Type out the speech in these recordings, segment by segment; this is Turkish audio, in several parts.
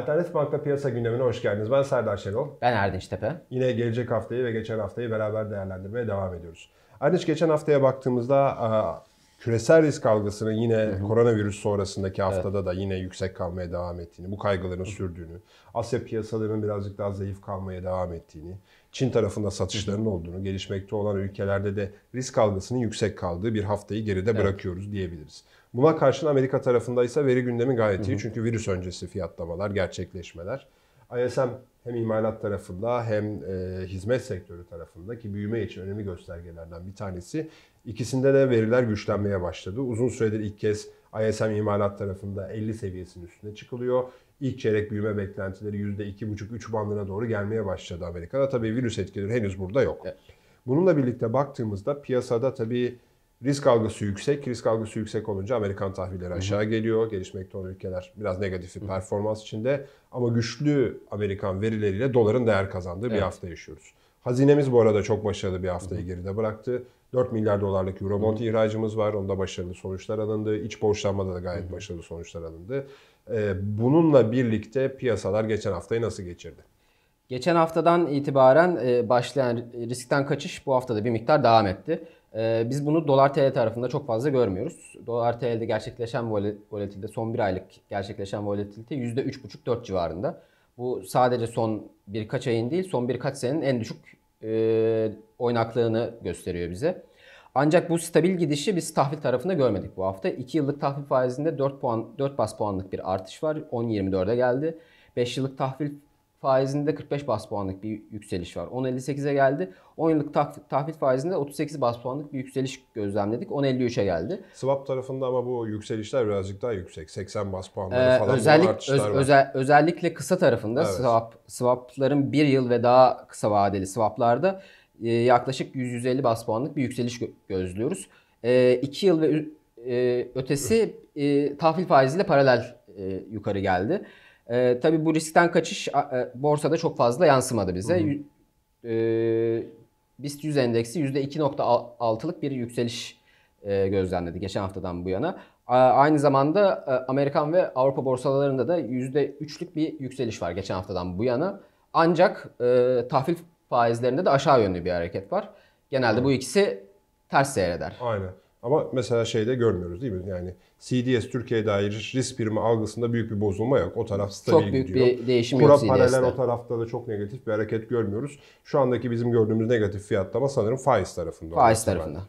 Alternatif Banka piyasa gündemine hoş geldiniz. Ben Serdar Şenol. Ben Erdinç Tepe. Yine gelecek haftayı ve geçen haftayı beraber değerlendirmeye devam ediyoruz. Erdinç geçen haftaya baktığımızda küresel risk algısının yine hı hı. koronavirüs sonrasındaki haftada evet. da yine yüksek kalmaya devam ettiğini, bu kaygıların sürdüğünü, Asya piyasalarının birazcık daha zayıf kalmaya devam ettiğini, Çin tarafında satışların olduğunu, gelişmekte olan ülkelerde de risk algısının yüksek kaldığı bir haftayı geride evet. bırakıyoruz diyebiliriz. Buna karşın Amerika tarafında ise veri gündemi gayet iyi. Çünkü virüs öncesi fiyatlamalar, gerçekleşmeler. ISM hem imalat tarafında hem e, hizmet sektörü tarafındaki büyüme için önemli göstergelerden bir tanesi. İkisinde de veriler güçlenmeye başladı. Uzun süredir ilk kez ISM imalat tarafında 50 seviyesinin üstüne çıkılıyor. İlk çeyrek büyüme beklentileri %2,5-3 bandına doğru gelmeye başladı Amerika'da. Tabii virüs etkileri henüz burada yok. Bununla birlikte baktığımızda piyasada tabii Risk algısı yüksek. Risk algısı yüksek olunca Amerikan tahvilleri aşağı geliyor. Gelişmekte olan ülkeler biraz negatif bir performans içinde. Ama güçlü Amerikan verileriyle doların değer kazandığı evet. bir hafta yaşıyoruz. Hazinemiz bu arada çok başarılı bir haftayı geride bıraktı. 4 milyar dolarlık Eurobond ihracımız var. Onda başarılı sonuçlar alındı. İç borçlanmada da gayet başarılı sonuçlar alındı. Ee, bununla birlikte piyasalar geçen haftayı nasıl geçirdi? Geçen haftadan itibaren e, başlayan riskten kaçış bu haftada bir miktar devam etti. Ee, biz bunu dolar TL tarafında çok fazla görmüyoruz. Dolar TL'de gerçekleşen volatilite son bir aylık gerçekleşen volatilite %3,5-4 civarında. Bu sadece son birkaç ayın değil son birkaç senenin en düşük e, oynaklığını gösteriyor bize. Ancak bu stabil gidişi biz tahvil tarafında görmedik bu hafta. 2 yıllık tahvil faizinde 4 puan 4 bas puanlık bir artış var. 10.24'e geldi. 5 yıllık tahvil faizinde 45 bas puanlık bir yükseliş var. 10.58'e geldi. 10 yıllık tahvil faizinde 38 bas puanlık bir yükseliş gözlemledik. 10.53'e geldi. Swap tarafında ama bu yükselişler birazcık daha yüksek. 80 bas puanları ee, falan özellik, artışlar öz, var. Özel, özellikle kısa tarafında evet. swap, swapların 1 yıl ve daha kısa vadeli swaplarda e, yaklaşık 100-150 bas puanlık bir yükseliş gö gözlüyoruz. 2 e, yıl ve e, ötesi e, tahvil faiziyle paralel e, yukarı geldi. E, tabii bu riskten kaçış e, borsada çok fazla yansımadı bize. Hı hı. E, BIST 100 endeksi %2.6'lık bir yükseliş e, gözlemledi geçen haftadan bu yana. aynı zamanda e, Amerikan ve Avrupa borsalarında da %3'lük bir yükseliş var geçen haftadan bu yana. Ancak e, tahvil faizlerinde de aşağı yönlü bir hareket var. Genelde Aynen. bu ikisi ters seyreder. Aynen. Ama mesela şeyde görmüyoruz değil mi? Yani CDS Türkiye'ye dair risk primi algısında büyük bir bozulma yok. O taraf stabil gidiyor. Çok büyük gidiyor. bir değişim Kura yok paralel CDS'de. o tarafta da çok negatif bir hareket görmüyoruz. Şu andaki bizim gördüğümüz negatif fiyatlama sanırım faiz tarafında. Faiz tarafında.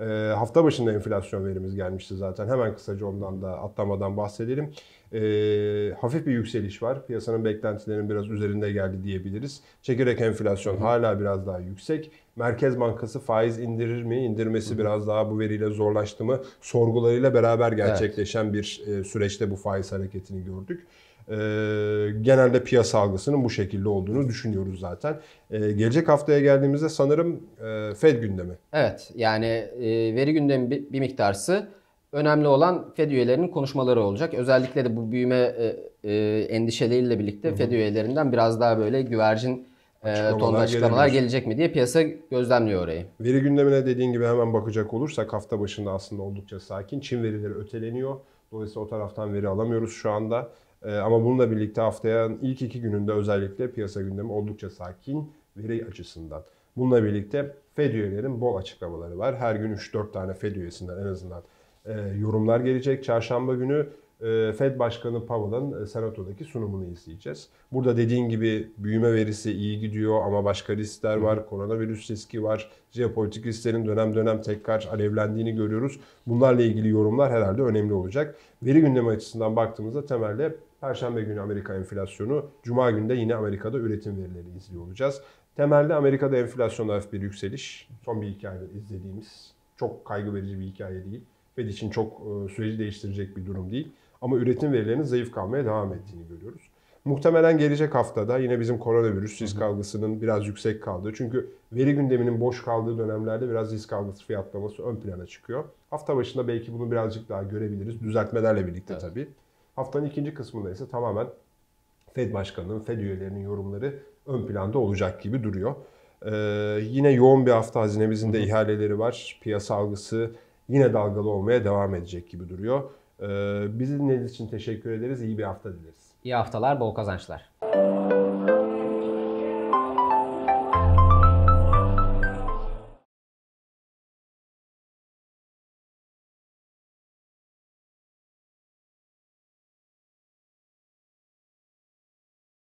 E, hafta başında enflasyon verimiz gelmişti zaten. Hemen kısaca ondan da atlamadan bahsedelim. E, hafif bir yükseliş var. Piyasanın beklentilerinin biraz üzerinde geldi diyebiliriz. Çekirdek enflasyon Hı. hala biraz daha yüksek. Merkez Bankası faiz indirir mi? İndirmesi Hı. biraz daha bu veriyle zorlaştı mı? Sorgularıyla beraber gerçekleşen evet. bir e, süreçte bu faiz hareketini gördük. E, genelde piyasa algısının bu şekilde olduğunu düşünüyoruz zaten. E, gelecek haftaya geldiğimizde sanırım e, Fed gündemi. Evet yani e, veri gündemi bir, bir miktarsı önemli olan Fed üyelerinin konuşmaları olacak. Özellikle de bu büyüme e, e, endişeleriyle birlikte Hı-hı. Fed üyelerinden biraz daha böyle güvercin ee, açıklamalar, tonda açıklamalar gelecek mi diye piyasa gözlemliyor orayı. Veri gündemine dediğin gibi hemen bakacak olursak hafta başında aslında oldukça sakin. Çin verileri öteleniyor. Dolayısıyla o taraftan veri alamıyoruz şu anda. Ee, ama bununla birlikte haftaya ilk iki gününde özellikle piyasa gündemi oldukça sakin veri açısından. Bununla birlikte Fed üyelerin bol açıklamaları var. Her gün 3-4 tane Fed üyesinden en azından e, yorumlar gelecek. Çarşamba günü ee, Fed Başkanı Powell'ın e, senatodaki sunumunu izleyeceğiz. Burada dediğin gibi büyüme verisi iyi gidiyor ama başka riskler var, koronavirüs riski var, jeopolitik risklerin dönem dönem tekrar alevlendiğini görüyoruz. Bunlarla ilgili yorumlar herhalde önemli olacak. Veri gündemi açısından baktığımızda temelde Perşembe günü Amerika enflasyonu, Cuma günü yine Amerika'da üretim verileri izliyor olacağız. Temelde Amerika'da enflasyon hafif bir yükseliş. Son bir hikayede izlediğimiz çok kaygı verici bir hikaye değil. Fed için çok e, süreci değiştirecek bir durum değil. Ama üretim verilerinin zayıf kalmaya devam ettiğini görüyoruz. Muhtemelen gelecek haftada yine bizim koronavirüs risk algısının biraz yüksek kaldığı. Çünkü veri gündeminin boş kaldığı dönemlerde biraz risk algısı fiyatlaması ön plana çıkıyor. Hafta başında belki bunu birazcık daha görebiliriz. Düzeltmelerle birlikte evet. tabii. Haftanın ikinci kısmında ise tamamen Fed başkanının, Fed üyelerinin yorumları ön planda olacak gibi duruyor. Ee, yine yoğun bir hafta hazinemizin de ihaleleri var. Piyasa algısı yine dalgalı olmaya devam edecek gibi duruyor. Ee, bizi dinlediğiniz için teşekkür ederiz. İyi bir hafta dileriz. İyi haftalar, bol kazançlar.